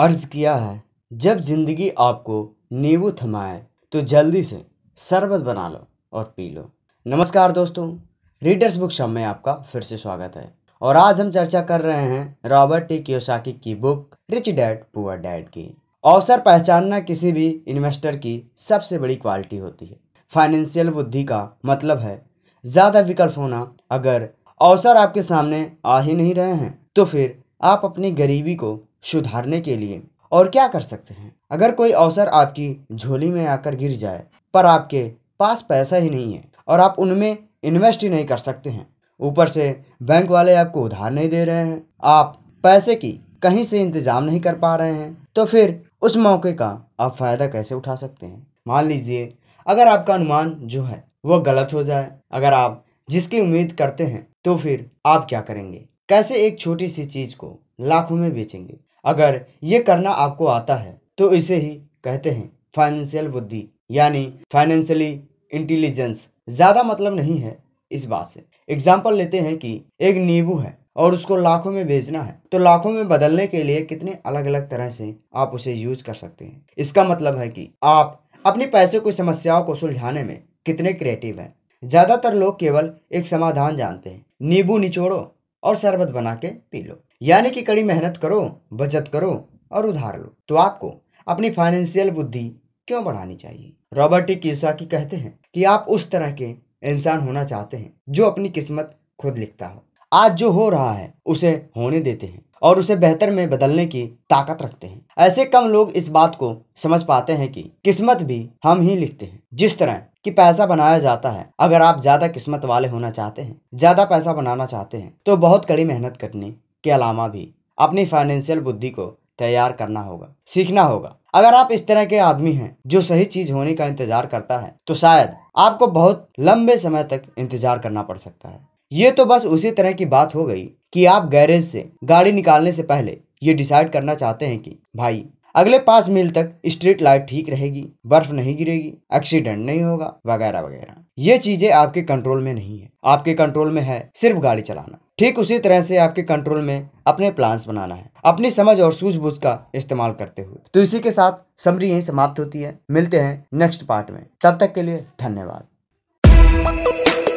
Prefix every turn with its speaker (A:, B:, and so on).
A: अर्ज किया है जब जिंदगी आपको नींबू थमाए तो जल्दी से शरबत बना लो और पी लो नमस्कार दोस्तों रीडर्स बुक शॉप में आपका फिर से स्वागत है और आज हम चर्चा कर रहे हैं रॉबर्ट टी कियोसाकी की book rich dad poor dad की अवसर पहचानना किसी भी इन्वेस्टर की सबसे बड़ी क्वालिटी होती है फाइनेंशियल बुद्धि का मतलब है ज़्यादा विकल्प होना अगर अवसर आपके सामने आ ही नहीं रहे हैं तो फिर आप अपनी गरीबी को सुधारने के लिए और क्या कर सकते हैं अगर कोई अवसर आपकी झोली में आकर गिर जाए पर आपके पास पैसा ही नहीं है और आप उनमें इन्वेस्ट ही नहीं कर सकते हैं ऊपर से बैंक वाले आपको उधार नहीं दे रहे हैं आप पैसे की कहीं से इंतजाम नहीं कर पा रहे हैं तो फिर उस मौके का आप फायदा कैसे उठा सकते हैं मान लीजिए अगर आपका अनुमान जो है वह गलत हो जाए अगर आप जिसकी उम्मीद करते हैं तो फिर आप क्या करेंगे कैसे एक छोटी सी चीज को लाखों में बेचेंगे अगर ये करना आपको आता है तो इसे ही कहते हैं फाइनेंशियल बुद्धि यानी फाइनेंशियली इंटेलिजेंस ज़्यादा मतलब नहीं है इस बात से एग्जाम्पल लेते हैं कि एक नींबू है और उसको लाखों में बेचना है तो लाखों में बदलने के लिए कितने अलग अलग तरह से आप उसे यूज कर सकते हैं इसका मतलब है कि आप अपने पैसे की समस्याओं को सुलझाने में कितने क्रिएटिव हैं ज़्यादातर लोग केवल एक समाधान जानते हैं नींबू निचोड़ो और शरबत बना के पी लो यानी कि कड़ी मेहनत करो बचत करो और उधार लो तो आपको अपनी फाइनेंशियल बुद्धि क्यों बढ़ानी चाहिए रॉबर्ट टी की कहते हैं कि आप उस तरह के इंसान होना चाहते हैं जो अपनी किस्मत खुद लिखता हो आज जो हो रहा है उसे होने देते हैं और उसे बेहतर में बदलने की ताकत रखते हैं ऐसे कम लोग इस बात को समझ पाते हैं कि किस्मत भी हम ही लिखते हैं जिस तरह कि पैसा बनाया जाता है अगर आप ज्यादा किस्मत वाले होना चाहते हैं ज्यादा पैसा बनाना चाहते हैं तो बहुत कड़ी मेहनत करनी के अलावा भी अपनी फाइनेंशियल बुद्धि को तैयार करना होगा सीखना होगा अगर आप इस तरह के आदमी हैं जो सही चीज होने का इंतजार करता है तो शायद आपको बहुत लंबे समय तक इंतजार करना पड़ सकता है ये तो बस उसी तरह की बात हो गई कि आप गैरेज से गाड़ी निकालने से पहले ये डिसाइड करना चाहते हैं कि भाई अगले पांच मील तक स्ट्रीट लाइट ठीक रहेगी बर्फ नहीं गिरेगी एक्सीडेंट नहीं होगा वगैरह वगैरह ये चीजें आपके कंट्रोल में नहीं है आपके कंट्रोल में है सिर्फ गाड़ी चलाना ठीक उसी तरह से आपके कंट्रोल में अपने प्लान्स बनाना है अपनी समझ और सूझबूझ का इस्तेमाल करते हुए तो इसी के साथ समरी यही समाप्त होती है मिलते हैं नेक्स्ट पार्ट में तब तक के लिए धन्यवाद